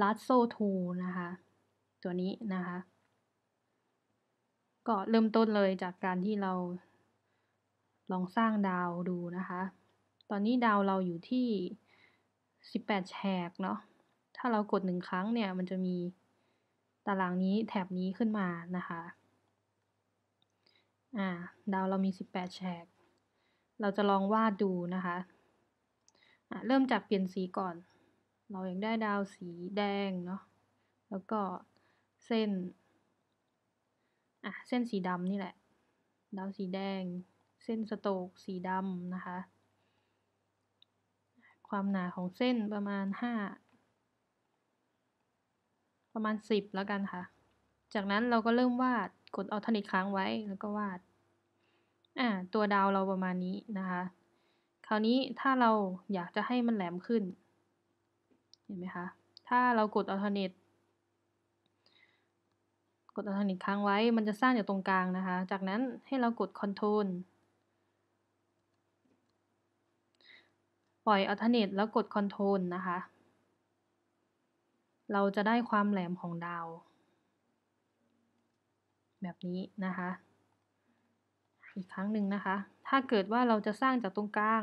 ลัสโซทูนะคะ ตัวนี้นะคะ ก็เริ่มต้นเลยจากการที่เรา ลองสร้างดาวดูนะคะ ตอนนี้ดาวเราอยู่ที่ 18แฉกเนาะ ถ้าเรากดหนึ่งครั้งเนี่ย มันจะมีตารางนี้แถบนี้ขึ้นมานะคะ อ่า ดาวเรามี 18แฉกเราจะลองวาดดูนะคะ เริ่มจากเปลี่ยนสีก่อนเราอยากได้ดาวสีแดงเนาะ แล้วก็เส้น อ่ะ เส้นสีดำนี่แหละ ดาวสีแดง เส้นสโตกสีดำนะคะ ความหนาของเส้นประมาณ5ประมาณ10แล้วกันค่ะ จากนั้นเราก็เริ่มวาด กดออาทนิกค้างไว้ แล้วก็วาด อ่าตัวดาวเราประมาณนี้นะคะ คราวนี้ถ้าเราอยากจะให้มันแหลมขึ้นห็นไหมคะ ถ้าเรากดอัลเทอร์เนตกดอัลเทอร์เนตค้างไว้ มันจะสร้างอยู่ตรงกลางนะคะ จากนั้นให้เรากดคอนโทรลปล่อยอัลเทอร์เนตแล้วกดคอนโทรลนะคะ เราจะได้ความแหลมของดาว แบบนี้นะคะ อีกครั้งหนึ่งนะคะ ถ้าเกิดว่าเราจะสร้างจากตรงกลาง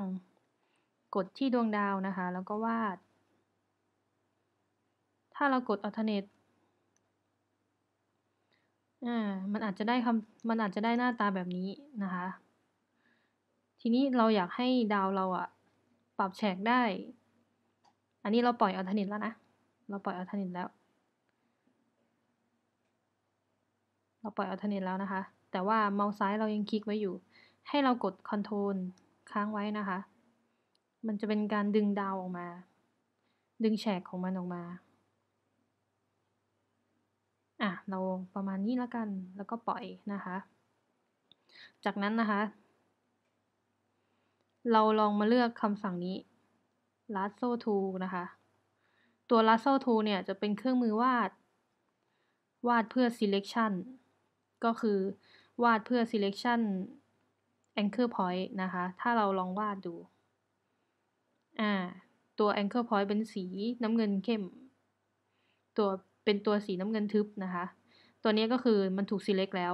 กดที่ดวงดาวนะคะ แล้วก็วาดถ้าเรากด alternate มันอาจจะได้คำมันอาจจะได้หน้าตาแบบนี้นะคะ ทีนี้เราอยากให้ดาวเราอะปรับแฉกได้ อันนี้เราปล่อยอัล e r n a ตแล้วนะ เราปล่อยอัล e r n a ตแล้ว เราปล่อยอัล e r n a ตแล้วนะคะ แต่ว่าเมาส์ซ้ายเรายังคลิกไว้อยู่ ให้เรากดคอนโทรลค้างไว้นะคะ มันจะเป็นการดึงดาวออกมา ดึงแฉกของมันออกมาอ่ะเราประมาณนี้แล้วกันแล้วก็ปล่อยนะคะ จากนั้นนะคะเราลองมาเลือกคำสั่งนี้ lasso tool นะคะตัว lasso tool เนี่ยจะเป็นเครื่องมือวาดวาดเพื่อ selection ก็คือวาดเพื่อ selection anchor point นะคะถ้าเราลองวาดดูอ่าตัว anchor point เป็นสี น้ำเงินเข้มตัวเป็นตัวสีน้ำเงินทึบนะคะ ตัวนี้ก็คือมันถูก select แล้ว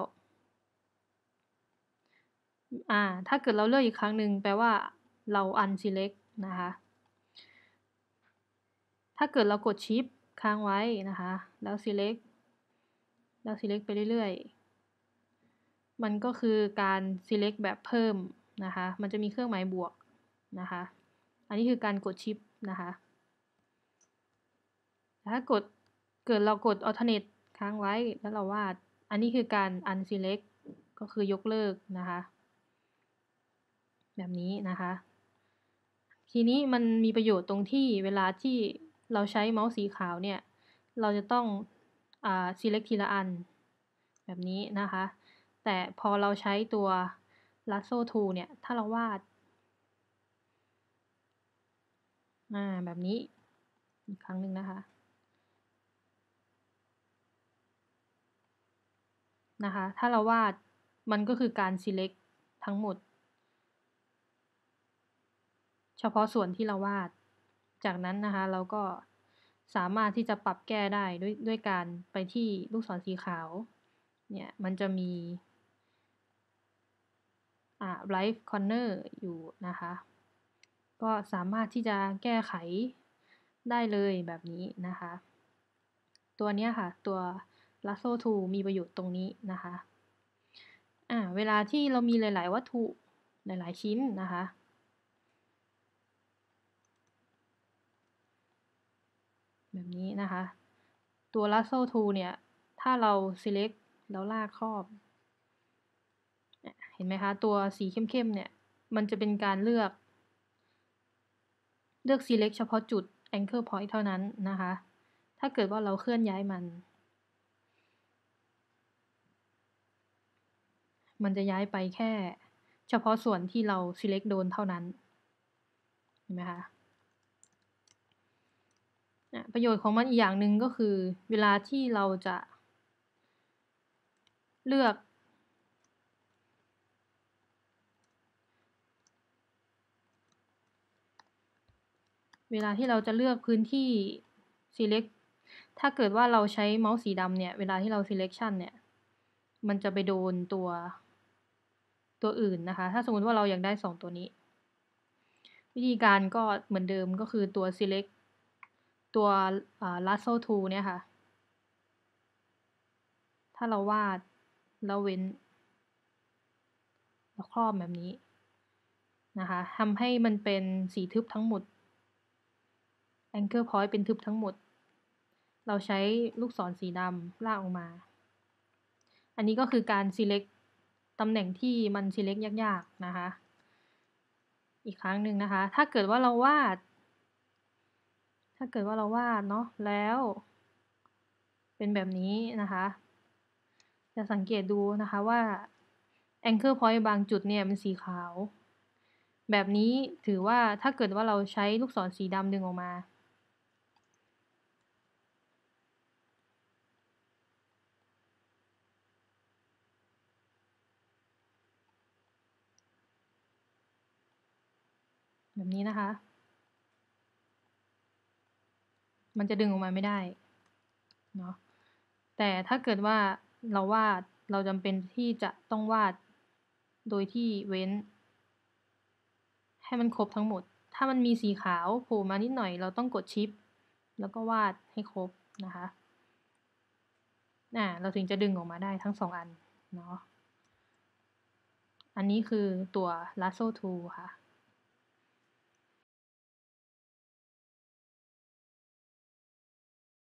อ่าถ้าเกิดเราเลือกอีกครั้งหนึ่งแปลว่าเรา unselect นะคะ ถ้าเกิดเรากด shift ค้างไว้นะคะ แล้ว select แล้ว select ไปเรื่อยๆ มันก็คือการ select แบบเพิ่มนะคะ มันจะมีเครื่องหมายบวกนะคะ อันนี้คือการกด shift นะคะ ถ้ากดเกิดเรากด alternate ค้างไว้แล้วเราวาดอันนี้คือการ unselect ก็คือยกเลิกนะคะ แบบนี้นะคะ ทีนี้มันมีประโยชน์ตรงที่เวลาที่เราใช้เมาส์สีขาวเนี่ย เราจะต้องอ่า select ทีละอัน แบบนี้นะคะ แต่พอเราใช้ตัว lasso tool เนี่ยถ้าเราวาดอ่าแบบนี้ อีกครั้งหนึ่งนะคะนะคะ ถ้าเราวาด มันก็คือการ select ทั้งหมด เฉพาะส่วนที่เราวาด จากนั้นนะคะ เราก็สามารถที่จะปรับแก้ได้ด้วยด้วยการไปที่ลูกศรสีขาว เนี่ย มันจะมี อ่า r i g h t corner อยู่นะคะ ก็สามารถที่จะแก้ไขได้เลยแบบนี้นะคะ ตัวนี้ค่ะ ตัวลัสโซทูมีประโยชน์ตรงนี้นะคะอ่าเวลาที่เรามีหลายๆวัตถุหลาย ๆ ชิ้นนะคะ แบบนี้นะคะ ตัวลัสโซ t o เนี่ย ถ้าเรา select แล้วลากครอบ เห็นไหมคะ ตัวสีเข้มๆเนี่ย มันจะเป็นการเลือก เลือก select เฉพาะจุด anchor point เท่านั้นนะคะ ถ้าเกิดว่าเราเคลื่อนย้ายมันมันจะย้ายไปแค่เฉพาะส่วนที่เรา select โดนเท่านั้น เห็นไหมคะ ประโยชน์ของมันอีกอย่างหนึ่งก็คือ เวลาที่เราจะ เลือก เวลาที่เราจะเลือกพื้นที่ select ถ้าเกิดว่าเราใช้เมาส์สีดำเนี่ย เวลาที่เรา selection เนี่ย มันจะไปโดนตัวตัวอื่นนะคะ ถ้าสมมติว่าเราอยากได้ 2 ตัวนี้ วิธีการก็เหมือนเดิมก็คือตัว select ตัว lasso t o o เนี่ยค่ะ ถ้าเราวาดแล้วเว้นแล้วครอบแบบนี้ นะคะ ทำให้มันเป็นสีทึบทั้งหมด anchor point เป็นทึบทั้งหมด เราใช้ลูกศรสีดำลากออกมา อันนี้ก็คือการ select ตำแหน่งที่มันชีเล็กยาก ๆ นะคะ อีกครั้งหนึ่งนะคะ ถ้าเกิดว่าเราวาด ถ้าเกิดว่าเราวาดเนาะ แล้ว เป็นแบบนี้นะคะ จะสังเกตดูนะคะว่า anchor point บางจุดเนี่ยเป็นสีขาว แบบนี้ถือว่าถ้าเกิดว่าเราใช้ลูกศรสีดำดึงออกมาแบบนี้นะคะ มันจะดึงออกมาไม่ได้ เนาะ แต่ถ้าเกิดว่าเราวาด เราจำเป็นที่จะต้องวาด โดยที่เว้น ให้มันครบทั้งหมด ถ้ามันมีสีขาวโผล่มานิดหน่อย เราต้องกดชิป แล้วก็วาดให้ครบนะคะอ่า เราถึงจะดึงออกมาได้ทั้งสองอัน เนาะ อันนี้คือตัวลาโซ o t o ค่ะ